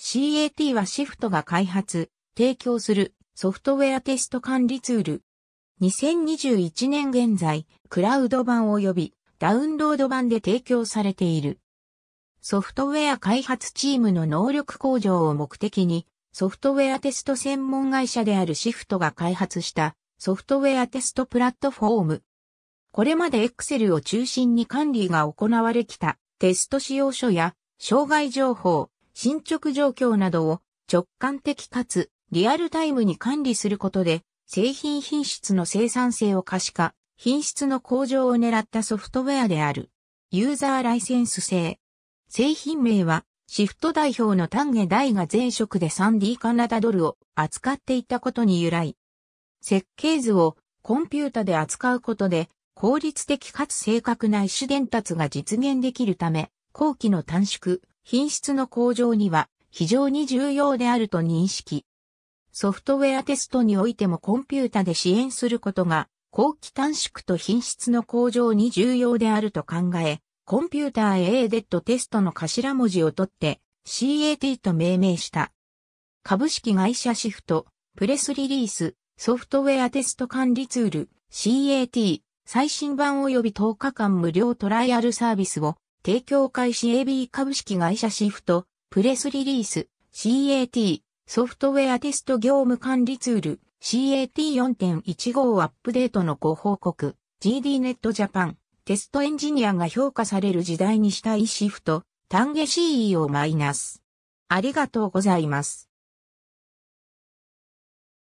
CAT はシフトが開発、提供するソフトウェアテスト管理ツール。2021年現在、クラウド版及びダウンロード版で提供されている。ソフトウェア開発チームの能力向上を目的に、ソフトウェアテスト専門会社であるシフトが開発したソフトウェアテストプラットフォーム。これまで Excel を中心に管理が行われきたテスト使用書や障害情報、進捗状況などを直感的かつリアルタイムに管理することで、製品品質の生産性を可視化、品質の向上を狙ったソフトウェアである。ユーザーライセンス制。製品名は、シフト代表の丹下大が前職で 3D カナダドルを扱っていたことに由来。設計図をコンピュータで扱うことで、効率的かつ正確な意思伝達が実現できるため、後期の短縮、品質の向上には非常に重要であると認識。ソフトウェアテストにおいてもコンピュータで支援することが、後期短縮と品質の向上に重要であると考え、コンピューター a a デッドテストの頭文字を取って CAT と命名した。株式会社シフト、プレスリリース、ソフトウェアテスト管理ツール、CAT、最新版及び10日間無料トライアルサービスを提供開始 AB 株式会社シフト、プレスリリース、CAT、ソフトウェアテスト業務管理ツール、CAT4.15 アップデートのご報告、GD ネットジャパン、テストエンジニアが評価される時代にしたいシフト、単下ゲ CEO マイナス。ありがとうございます。